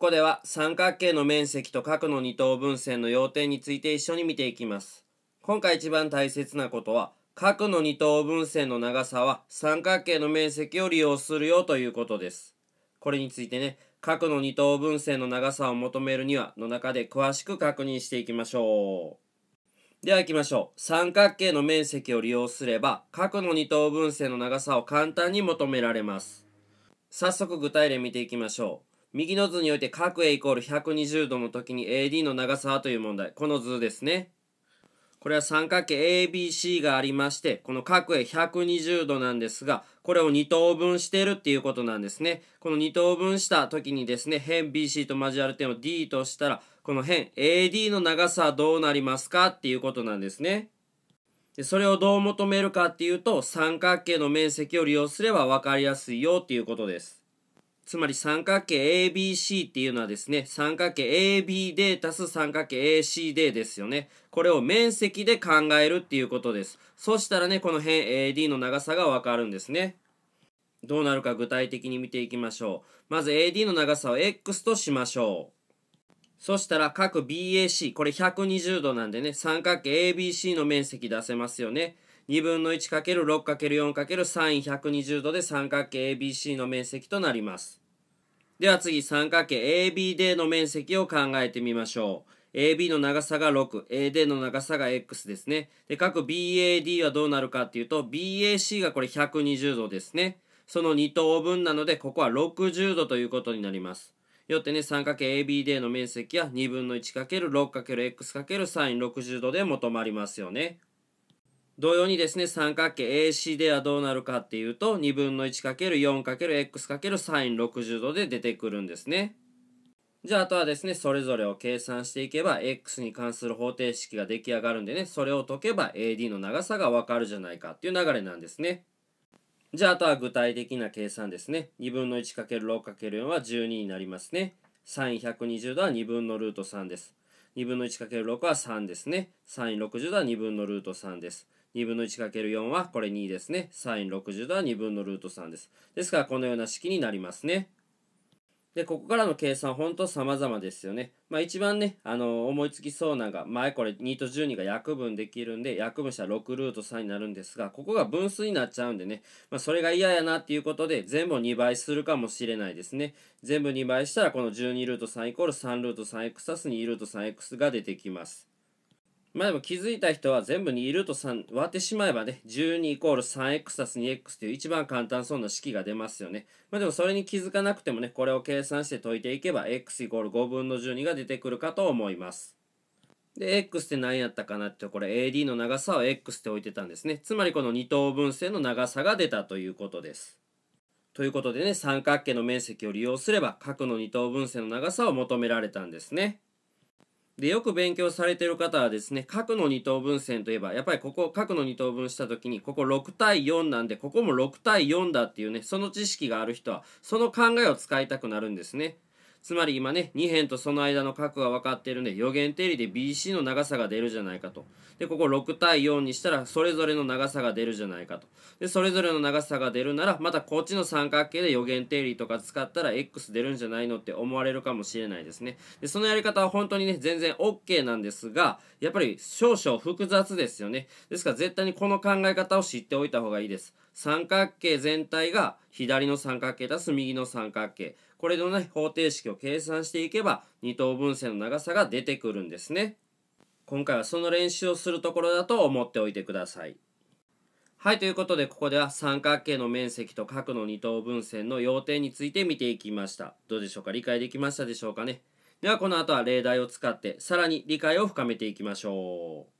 ここでは三角形の面積と角の二等分線の要点について一緒に見ていきます。今回一番大切なことは、角の二等分線の長さは三角形の面積を利用するよということです。これについてね、角の二等分線の長さを求めるにはの中で詳しく確認していきましょう。では行きましょう。三角形の面積を利用すれば、角の二等分線の長さを簡単に求められます。早速具体例見ていきましょう。右の図において角 A イコール120度の時に AD の長さはという問題。この図ですね。これは三角形 ABC がありまして、この角 A 120度なんですが、これを2等分してるっていうことなんですね。この2等分した時にですね、辺 BC と交わる点を D としたら、この辺 AD の長さはどうなりますかっていうことなんですね。でそれをどう求めるかっていうと、三角形の面積を利用すれば分かりやすいよっていうことです。つまり三角形 ABC っていうのはですね、三角形 AB で足す三角形 ACD ですよね。これを面積で考えるっていうことです。そしたらね、この辺 AD の長さがわかるんですね。どうなるか具体的に見ていきましょう。まず AD の長さを X としましょう。そしたら角 BAC、これ120度なんでね、三角形 ABC の面積出せますよね。2分の 1×6×4×3 120度で三角形 ABC の面積となります。では次、三角形 ABD の面積を考えてみましょう。AB の長さが 6AD の長さが X ですねで各 BAD はどうなるかっていうと BAC がこれ120度ですねその2等分なのでここは60度ということになりますよってね三角形 a b d の面積は2分の 1×6×X×sin60 度で求まりますよね同様にですね、三角形 AC ではどうなるかっていうと、2分の 1×4×x×sin60 度で出てくるんですね。じゃあ、あとはですね、それぞれを計算していけば、x に関する方程式が出来上がるんでね、それを解けば AD の長さがわかるじゃないかっていう流れなんですね。じゃあ、あとは具体的な計算ですね。2分の 1×6×4 は12になりますね。sin120 度は2分のルート3です。2分の 1×6 は3ですね。sin60 度は2分のルート3です。2分の 1×4 はこれ2ですね。サイン60度は2分のルート3です。ですからこのような式になりますね。で、ここからの計算、ほんと様々ですよね。まあ一番ね、あのー、思いつきそうなのが、前これ2と12が約分できるんで、約分したら6ルート3になるんですが、ここが分数になっちゃうんでね、まあそれが嫌やなっていうことで、全部を2倍するかもしれないですね。全部2倍したら、この12ルート3イコール3ルート 3x 足す2ルート 3x が出てきます。まあでも気づいた人は全部にいると3割ってしまえばね、12イコール 3x+2x という一番簡単そうな式が出ますよね。まあでもそれに気づかなくてもね、これを計算して解いていけば x イコール5分の12が出てくるかと思います。で、x って何やったかなって、これ AD の長さを x って置いてたんですね。つまりこの二等分線の長さが出たということです。ということでね、三角形の面積を利用すれば、角の二等分線の長さを求められたんですね。で、よく勉強されてる方はですね、角の二等分線といえば、やっぱりここ、角の二等分した時に、ここ6対4なんで、ここも6対4だっていうね、その知識がある人は、その考えを使いたくなるんですね。つまり今ね、2辺とその間の角が分かっているんで、予言定理で BC の長さが出るじゃないかと。で、ここ6対4にしたら、それぞれの長さが出るじゃないかと。で、それぞれの長さが出るなら、またこっちの三角形で予言定理とか使ったら、X 出るんじゃないのって思われるかもしれないですね。で、そのやり方は本当にね、全然 OK なんですが、やっぱり少々複雑ですよね。ですから絶対にこの考え方を知っておいた方がいいです。三角形全体が左の三角形足す右の三角形これのね方程式を計算していけば二等分線の長さが出てくるんですね今回はその練習をするところだと思っておいてくださいはいということでここでは三角形の面積と角の二等分線の要点について見ていきましたどうでしょうか理解できましたでしょうかねではこの後は例題を使ってさらに理解を深めていきましょう